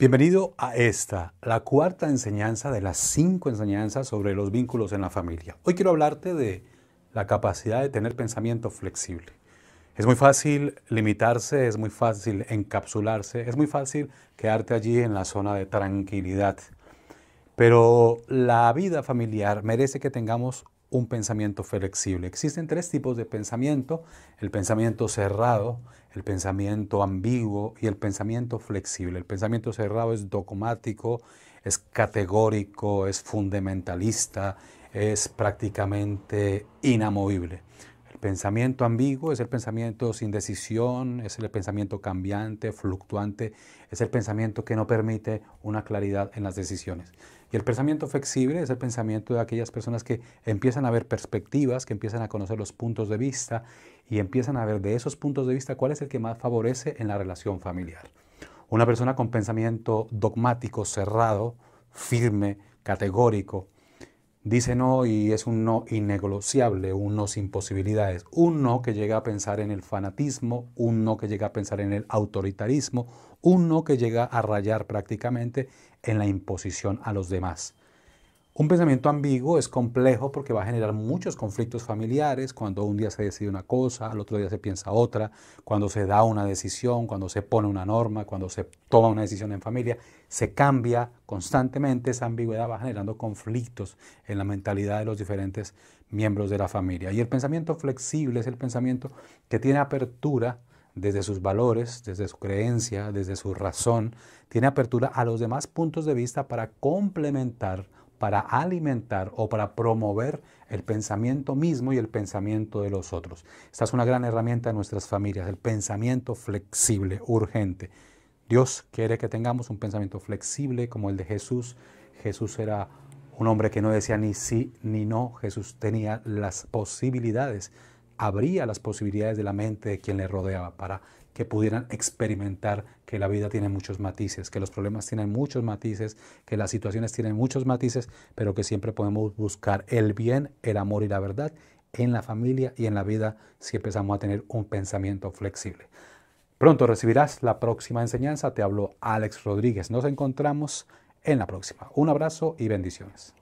Bienvenido a esta, la cuarta enseñanza de las cinco enseñanzas sobre los vínculos en la familia. Hoy quiero hablarte de la capacidad de tener pensamiento flexible. Es muy fácil limitarse, es muy fácil encapsularse, es muy fácil quedarte allí en la zona de tranquilidad. Pero la vida familiar merece que tengamos un pensamiento flexible. Existen tres tipos de pensamiento, el pensamiento cerrado, el pensamiento ambiguo y el pensamiento flexible. El pensamiento cerrado es dogmático, es categórico, es fundamentalista, es prácticamente inamovible. Pensamiento ambiguo es el pensamiento sin decisión, es el pensamiento cambiante, fluctuante, es el pensamiento que no permite una claridad en las decisiones. Y el pensamiento flexible es el pensamiento de aquellas personas que empiezan a ver perspectivas, que empiezan a conocer los puntos de vista y empiezan a ver de esos puntos de vista cuál es el que más favorece en la relación familiar. Una persona con pensamiento dogmático, cerrado, firme, categórico, dice no y es un no innegociable, un no sin posibilidades, un no que llega a pensar en el fanatismo, un no que llega a pensar en el autoritarismo, un no que llega a rayar prácticamente en la imposición a los demás. Un pensamiento ambiguo es complejo porque va a generar muchos conflictos familiares cuando un día se decide una cosa, al otro día se piensa otra, cuando se da una decisión, cuando se pone una norma, cuando se toma una decisión en familia, se cambia constantemente, esa ambigüedad va generando conflictos en la mentalidad de los diferentes miembros de la familia. Y el pensamiento flexible es el pensamiento que tiene apertura desde sus valores, desde su creencia, desde su razón, tiene apertura a los demás puntos de vista para complementar para alimentar o para promover el pensamiento mismo y el pensamiento de los otros. Esta es una gran herramienta de nuestras familias, el pensamiento flexible, urgente. Dios quiere que tengamos un pensamiento flexible como el de Jesús. Jesús era un hombre que no decía ni sí ni no. Jesús tenía las posibilidades abría las posibilidades de la mente de quien le rodeaba para que pudieran experimentar que la vida tiene muchos matices, que los problemas tienen muchos matices, que las situaciones tienen muchos matices, pero que siempre podemos buscar el bien, el amor y la verdad en la familia y en la vida si empezamos a tener un pensamiento flexible. Pronto recibirás la próxima enseñanza. Te habló Alex Rodríguez. Nos encontramos en la próxima. Un abrazo y bendiciones.